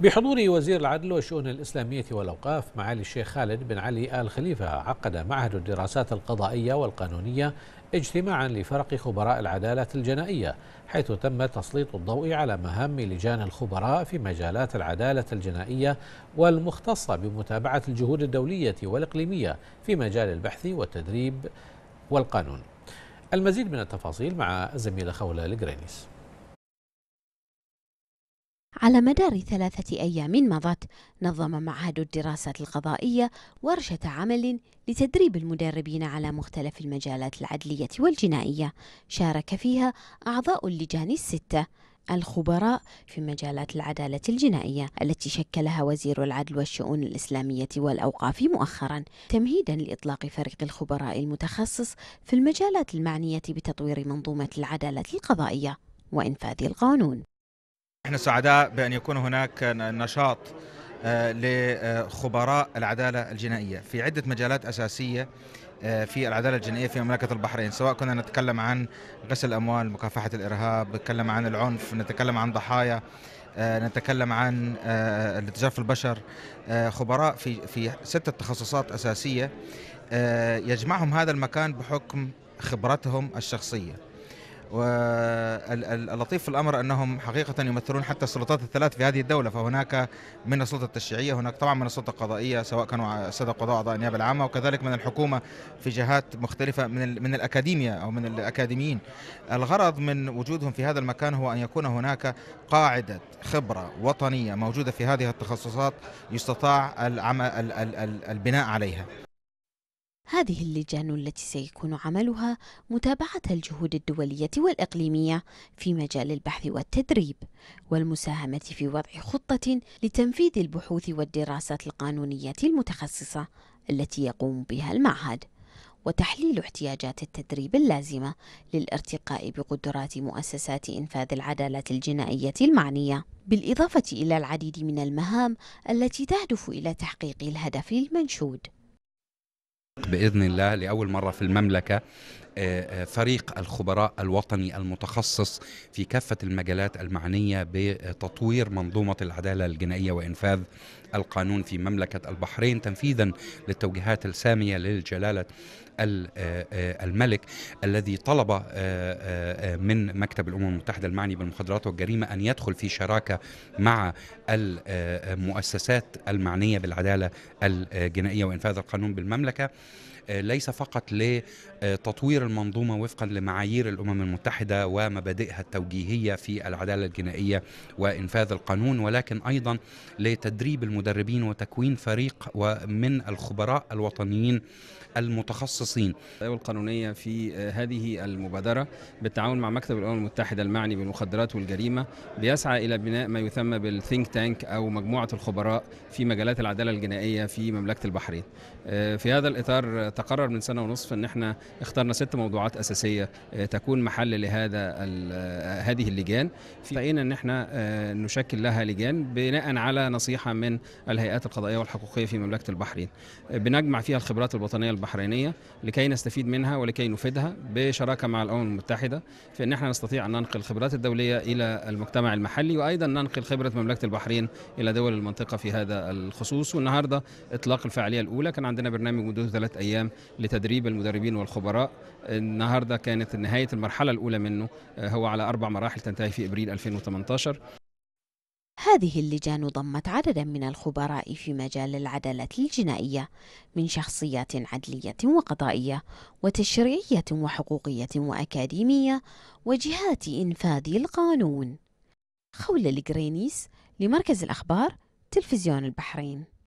بحضور وزير العدل والشؤون الإسلامية والأوقاف معالي الشيخ خالد بن علي آل خليفة عقد معهد الدراسات القضائية والقانونية اجتماعا لفرق خبراء العدالة الجنائية حيث تم تسليط الضوء على مهام لجان الخبراء في مجالات العدالة الجنائية والمختصة بمتابعة الجهود الدولية والإقليمية في مجال البحث والتدريب والقانون المزيد من التفاصيل مع الزميلة خولة لجرينيس على مدار ثلاثة أيام مضت نظم معهد الدراسات القضائية ورشة عمل لتدريب المدربين على مختلف المجالات العدلية والجنائية شارك فيها أعضاء اللجان الستة الخبراء في مجالات العدالة الجنائية التي شكلها وزير العدل والشؤون الإسلامية والأوقاف مؤخرا تمهيدا لإطلاق فريق الخبراء المتخصص في المجالات المعنية بتطوير منظومة العدالة القضائية وإنفاذ القانون نحن سعداء بأن يكون هناك نشاط آه، لخبراء العدالة الجنائية في عدة مجالات أساسية آه، في العدالة الجنائية في مملكة البحرين سواء كنا نتكلم عن غسل الأموال مكافحة الإرهاب نتكلم عن العنف نتكلم عن ضحايا آه، نتكلم عن في البشر خبراء في في ستة تخصصات أساسية يجمعهم هذا المكان بحكم خبرتهم الشخصيه واللطيف في الامر انهم حقيقه يمثلون حتى السلطات الثلاث في هذه الدوله فهناك من السلطه التشريعيه هناك طبعا من السلطه القضائيه سواء كانوا الساده قضاء اعضاء النيابه العامه وكذلك من الحكومه في جهات مختلفه من من الاكاديميا او من الاكاديميين الغرض من وجودهم في هذا المكان هو ان يكون هناك قاعده خبره وطنيه موجوده في هذه التخصصات يستطاع العمل البناء عليها هذه اللجان التي سيكون عملها متابعة الجهود الدولية والإقليمية في مجال البحث والتدريب والمساهمة في وضع خطة لتنفيذ البحوث والدراسات القانونية المتخصصة التي يقوم بها المعهد وتحليل احتياجات التدريب اللازمة للارتقاء بقدرات مؤسسات إنفاذ العدالة الجنائية المعنية، بالإضافة إلى العديد من المهام التي تهدف إلى تحقيق الهدف المنشود. باذن الله لاول مره في المملكه آه، آه، فريق الخبراء الوطني المتخصص في كافة المجالات المعنية بتطوير منظومة العدالة الجنائية وإنفاذ القانون في مملكة البحرين تنفيذا للتوجيهات السامية للجلالة آه، الملك الذي طلب من مكتب الامم المتحده المعني بالمخدرات والجريمه ان يدخل في شراكه مع المؤسسات المعنيه بالعداله الجنائيه وانفاذ القانون بالمملكه ليس فقط لتطوير تدبير المنظومة وفقا لمعايير الأمم المتحدة ومبادئها التوجيهية في العدالة الجنائية وإنفاذ القانون ولكن أيضا لتدريب المدربين وتكوين فريق ومن الخبراء الوطنيين المتخصصين القانونية في هذه المبادرة بالتعاون مع مكتب الأمم المتحدة المعني بالمخدرات والجريمة بيسعى إلى بناء ما يسمى بالثينك تانك أو مجموعة الخبراء في مجالات العدالة الجنائية في مملكة البحرين آه، في هذا الإطار تقرر من سنة ونصف أن احنا اخترنا ست حتى موضوعات اساسيه آه، تكون محل لهذا آه، هذه اللجان فبقينا ان احنا آه، نشكل لها لجان بناء على نصيحه من الهيئات القضائيه والحقوقيه في مملكه البحرين بنجمع فيها الخبرات الوطنيه البحرينيه لكي نستفيد منها ولكي نفيدها بشراكه مع الامم المتحده في ان احنا نستطيع ان ننقل الخبرات الدوليه الى المجتمع المحلي وايضا ننقل خبره مملكه البحرين الى دول المنطقه في هذا الخصوص والنهارده اطلاق الفعاليه الاولى كان عندنا برنامج مدته ثلاث ايام لتدريب المدربين والخبراء النهارده كانت نهايه المرحله الاولى منه آه، هو على اربع مراحل تنتهي في ابريل 2018 هذه اللجان ضمت عددا من الخبراء في مجال العدالة الجنائية من شخصيات عدلية وقضائية وتشريعية وحقوقية وأكاديمية وجهات إنفاذ القانون خولة الجرينيس لمركز الأخبار تلفزيون البحرين